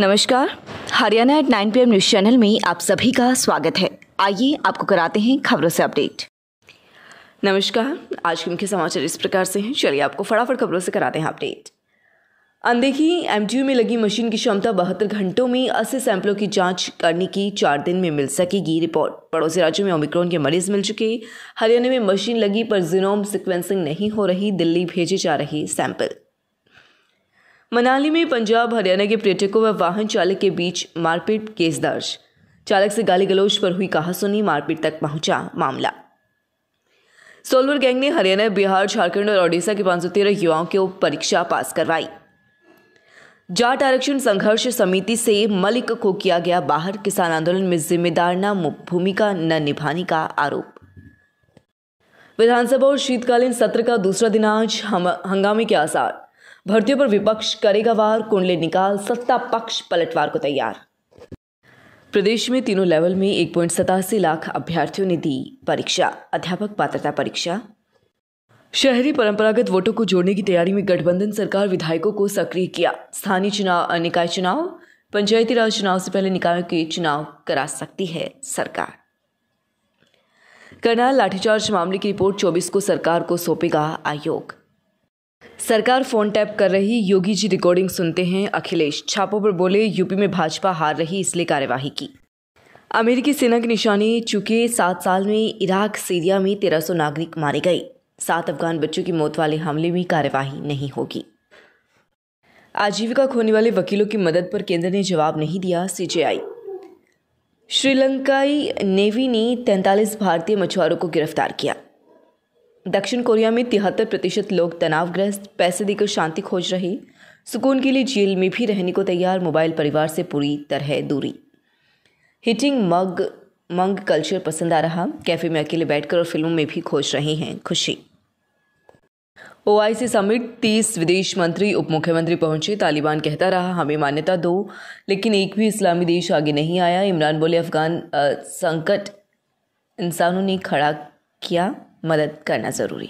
नमस्कार Haryana eight nine P news channel में आप सभी का स्वागत है आइए आपको कराते हैं खबरों से अपडेट नमस्कार आज के मुख्य समाचार इस प्रकार से हैं चलिए आपको फटाफट खबरों से कराते हैं अपडेट अनदेखी एमटीयू में लगी मशीन की क्षमता बहत्तर घंटों में अस्सी सैंपलों की जांच करने की चार दिन में मिल सकेगी रिपोर्ट पड़ोसी राज्यों में ओमिक्रॉन के मरीज मिल चुके हरियाणा में मशीन लगी पर जीनोम सिक्वेंसिंग नहीं हो रही दिल्ली भेजे जा रहे सैंपल मनाली में पंजाब हरियाणा के पर्यटकों व वाहन चालक के बीच मारपीट केस दर्ज चालक से गाली गलौज पर हुई कहासुनी मारपीट तक पहुंचा मामला सोलवर गैंग ने हरियाणा बिहार झारखंड और ओडिशा के पांच युवाओं को परीक्षा पास करवाई जाट आरक्षण संघर्ष समिति से मलिक को किया गया बाहर किसान आंदोलन में जिम्मेदार न भूमिका न निभाने का आरोप विधानसभा और शीतकालीन सत्र का दूसरा दिन आज हंगामे के आसार भर्तियों पर विपक्ष करेगा वार कुंडले निकाल सत्ता पक्ष पलटवार को तैयार प्रदेश में तीनों लेवल में एक पॉइंट सतासी लाख अभ्यर्थियों ने दी परीक्षा अध्यापक पात्रता परीक्षा शहरी परंपरागत वोटों को जोड़ने की तैयारी में गठबंधन सरकार विधायकों को सक्रिय किया स्थानीय चुनाव निकाय चुनाव पंचायती राज चुनाव से पहले निकायों के चुनाव करा सकती है सरकार करनाल लाठीचार्ज मामले की रिपोर्ट 24 को सरकार को सौंपेगा आयोग सरकार फोन टैप कर रही योगी जी रिकॉर्डिंग सुनते हैं अखिलेश छापों पर बोले यूपी में भाजपा हार रही इसलिए कार्यवाही की अमेरिकी सेना की निशानी चुके सात साल में इराक सीरिया में तेरह सौ नागरिक मारे गए सात अफगान बच्चों की मौत वाले हमले में कार्यवाही नहीं होगी आजीविका खोने वाले वकीलों की मदद पर केंद्र ने जवाब नहीं दिया सीजेआई श्रीलंकाई नेवी ने तैंतालीस भारतीय मछुआरों को गिरफ्तार किया दक्षिण कोरिया में तिहत्तर प्रतिशत लोग तनावग्रस्त पैसे देकर शांति खोज रहे सुकून के लिए जेल में भी रहने को तैयार मोबाइल परिवार से पूरी तरह दूरी हिटिंग मग मंग कल्चर पसंद आ रहा कैफे में अकेले बैठकर और फिल्मों में भी खोज रहे हैं खुशी ओआईसी समिट तीस विदेश मंत्री उप मुख्यमंत्री पहुंचे तालिबान कहता रहा हमें मान्यता दो लेकिन एक भी इस्लामी देश आगे नहीं आया इमरान बोले अफगान संकट इंसानों ने खड़ा किया मदद करना ज़रूरी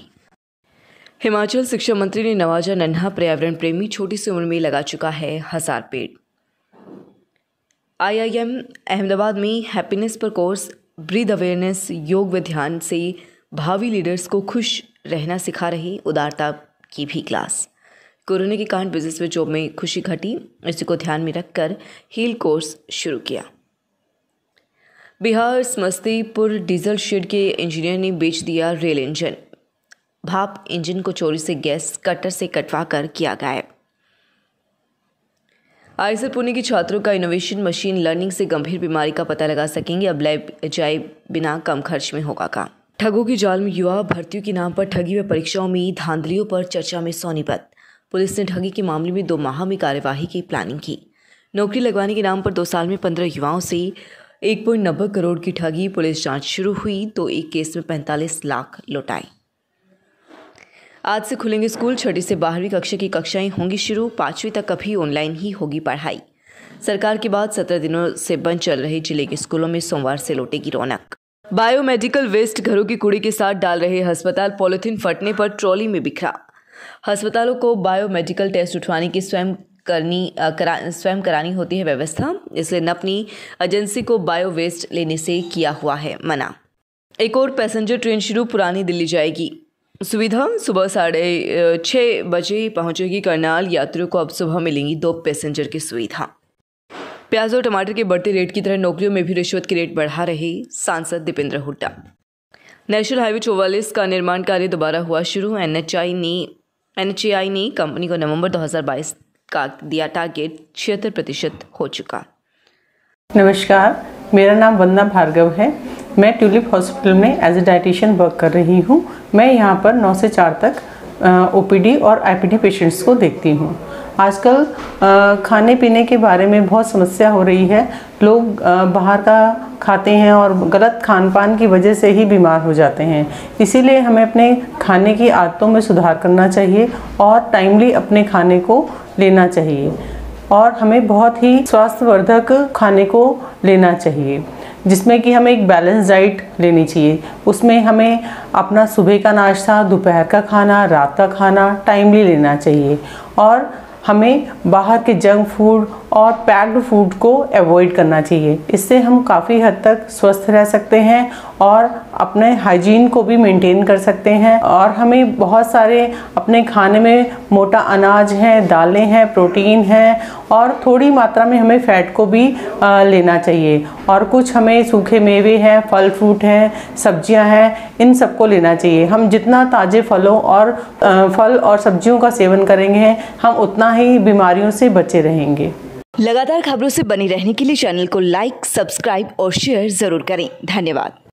हिमाचल शिक्षा मंत्री ने नवाजा नन्हा पर्यावरण प्रेमी छोटी सी उम्र में लगा चुका है हजार पेड़ आईआईएम अहमदाबाद में हैप्पीनेस पर कोर्स ब्रीद अवेयरनेस योग व ध्यान से भावी लीडर्स को खुश रहना सिखा रही उदारता की भी क्लास कोरोना के कारण बिजनेस में जॉब में खुशी घटी इसी को ध्यान में रखकर हील कोर्स शुरू किया बिहार समस्तीपुर डीजल शेड के इंजीनियर ने बेच दिया रेल इंजन भाप इंजन को चोरी से गैस कटर से कटवा कर किया गायब आईसर पुणे के छात्रों का इनोवेशन मशीन लर्निंग से गंभीर बीमारी का पता लगा सकेंगे अब लैब जाए बिना कम खर्च में होगा काम ठगों के जाल में युवा भर्तियों के नाम पर ठगी व परीक्षाओं में धांधलियों पर चर्चा में सोनीपत पुलिस ने ठगी के मामले में दो माह में कार्यवाही की प्लानिंग की नौकरी लगवाने के नाम पर दो साल में पंद्रह युवाओं से एक पॉइंट नब्बे करोड़ की ठगी पुलिस जांच शुरू हुई तो एक केस में पैंतालीस लाख लौटाए आज से खुलेंगे स्कूल छठी से बारहवीं कक्षा की कक्षाएं होंगी शुरू पांचवी तक अभी ऑनलाइन ही होगी पढ़ाई सरकार के बाद सत्रह दिनों से बंद चल रहे जिले के स्कूलों में सोमवार से लौटेगी रौनक बायोमेडिकल वेस्ट घरों की कूड़ी के साथ डाल रहे अस्पताल पॉलिथीन फटने पर ट्रॉली में बिखरा अस्पतालों को बायोमेडिकल टेस्ट उठवाने की स्वयं करनी करा स्वयं करानी होती है व्यवस्था इसलिए न अपनी एजेंसी को बायो वेस्ट लेने से किया हुआ है मना एक और पैसेंजर ट्रेन शुरू पुरानी दिल्ली जाएगी सुविधा सुबह साढ़े छः बजे पहुंचेगी करनाल यात्रियों को अब सुबह मिलेंगी दो पैसेंजर की सुविधा प्याज और टमाटर के बढ़ते रेट की तरह नौकरियों में भी रिश्वत के रेट बढ़ा रहे सांसद दीपेंद्र हुड्डा नेशनल हाईवे चौवालीस का निर्माण कार्य दोबारा हुआ शुरू एन एच आई ने एन एच आई ने कंपनी को नवंबर 2022 का दिया टारगेट छिहत्तर प्रतिशत हो चुका नमस्कार मेरा नाम वंदना भार्गव है मैं ट्यूलिप हॉस्पिटल में एज ए डाइटिशियन वर्क कर रही हूँ मैं यहाँ पर 9 से 4 तक ओ और आई पेशेंट्स को देखती हूँ आजकल खाने पीने के बारे में बहुत समस्या हो रही है लोग बाहर का खाते हैं और गलत खान पान की वजह से ही बीमार हो जाते हैं इसीलिए हमें अपने खाने की आदतों में सुधार करना चाहिए और टाइमली अपने खाने को लेना चाहिए और हमें बहुत ही स्वास्थ्यवर्धक खाने को लेना चाहिए जिसमें कि हमें एक बैलेंस डाइट लेनी चाहिए उसमें हमें अपना सुबह का नाश्ता दोपहर का खाना रात का खाना टाइमली लेना चाहिए और हमें बाहर के जंक फूड और पैक्ड फूड को अवॉइड करना चाहिए इससे हम काफ़ी हद तक स्वस्थ रह सकते हैं और अपने हाइजीन को भी मेंटेन कर सकते हैं और हमें बहुत सारे अपने खाने में मोटा अनाज है दालें हैं प्रोटीन हैं और थोड़ी मात्रा में हमें फ़ैट को भी लेना चाहिए और कुछ हमें सूखे मेवे हैं फल फ्रूट हैं सब्जियां हैं इन सबको लेना चाहिए हम जितना ताज़े फलों और फल और सब्जियों का सेवन करेंगे हम उतना ही बीमारियों से बचे रहेंगे लगातार खबरों से बने रहने के लिए चैनल को लाइक सब्सक्राइब और शेयर जरूर करें धन्यवाद